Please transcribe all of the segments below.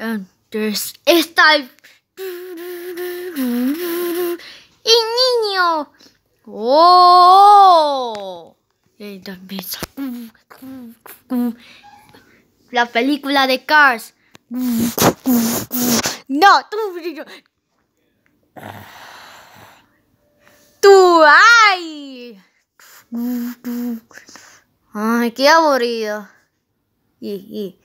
Entonces está niño! ¡Oh! Y niño. Oh. La película de Cars. No, tú. Tú, ay. Ay, qué aburrido. Y, y.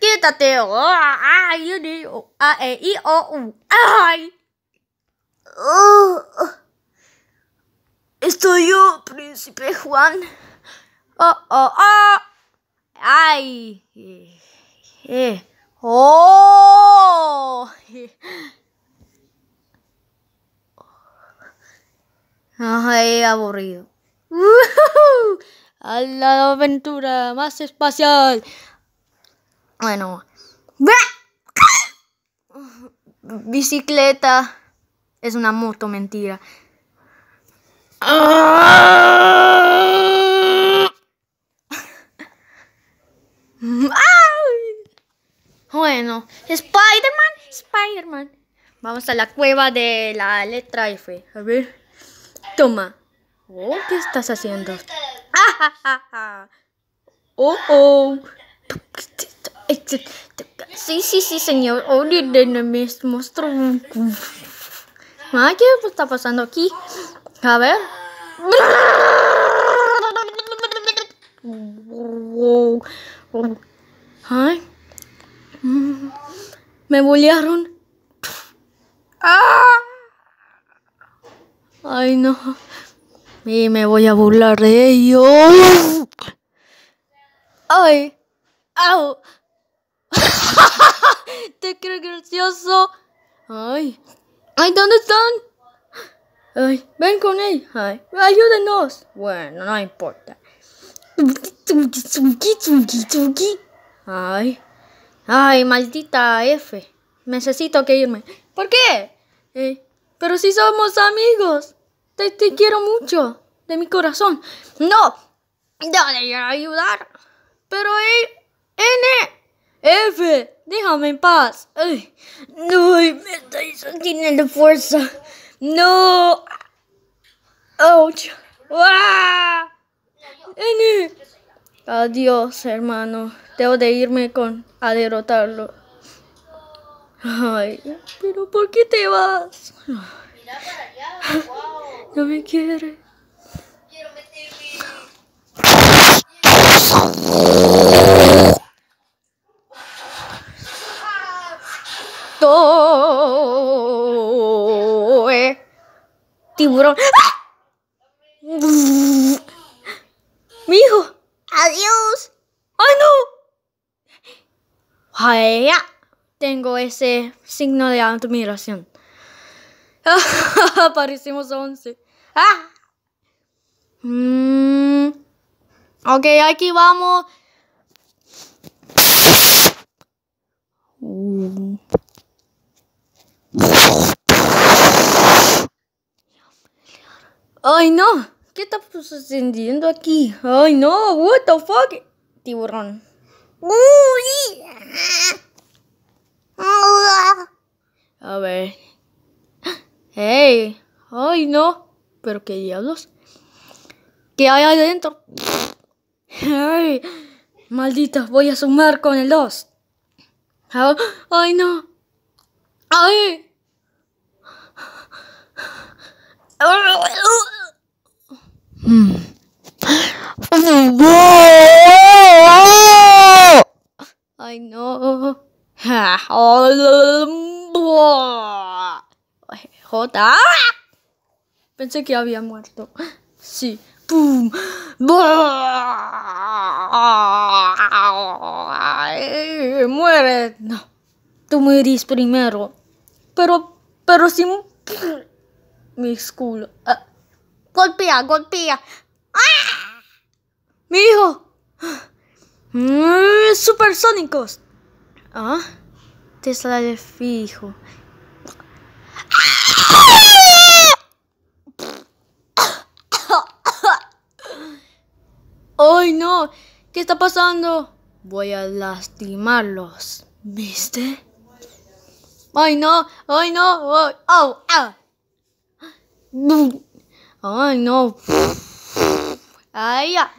Quítate. Ay. Estoy yo, príncipe Juan. Oh, oh, oh. Ay. Eh. Oh. Ay, aburrido a la aventura más espacial. Bueno. Bicicleta. Es una moto, mentira. Bueno, Spider-Man, Spider-Man. Vamos a la cueva de la letra F. A ver. Toma. Oh, ¿Qué estás haciendo? oh, oh. Sí, sí, sí, señor. Olvídenme, monstruo. ¿Qué está pasando aquí? A ver. Me bolearon. Ay, no. Y me voy a burlar de ellos. ¡Ay! ¡Au! ¡Te creo gracioso! ¡Ay! ¡Ay, ¿dónde están? ¡Ay! ¡Ven con él! ¡Ay! ¡Ayúdenos! Bueno, no importa. ¡Ay! ¡Ay, maldita F! Necesito que irme. ¿Por qué? Eh, pero si somos amigos. Te, quiero mucho, de mi corazón. No, no le ayudar. Pero él, N, F, déjame en paz. no, me estoy sintiendo fuerza. No. Ouch. Ah. N. Adiós, hermano. Debo de irme con a derrotarlo. Ay, pero ¿por qué te vas? Mira para allá. no me quiere. Toe. Tiburón. Mi hijo. Adiós. ¡Ay, no! ya Tengo ese signo de admiración. Parecimos once. ¡Ah! Mm. Ok, aquí vamos. Uh. ¡Ay, no! ¿Qué está sucediendo aquí? ¡Ay, no! ¡What the fuck! Tiburón. A ver. ¡Hey! ¡Ay, no! Pero qué diablos. ¿Qué hay ahí adentro? Ay, voy a sumar con el 2. Ah, ay, no. Ay. Ay, no. Jota. Pensé que había muerto. Sí. ¡Pum! ¡Muere! No. Tú mueres primero. Pero, pero si... Mi culo. Ah. Golpea, golpea. ¡Ah! ¡Mi hijo! Mm, supersónicos. ¿Ah? Te sale fijo. ¡Ah! ¡Ay, no! ¿Qué está pasando? Voy a lastimarlos. ¿Viste? ¡Ay, no! ¡Ay, no! ¡Ay, oh, ¡Ay, no! ¡Ay, ya!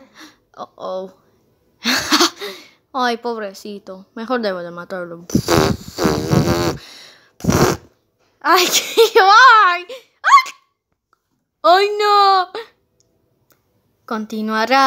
¡Oh, oh! ¡Ay, pobrecito! Mejor debo de matarlo. ¡Ay, qué ¡Ay! ¡Ay, no! Continuará.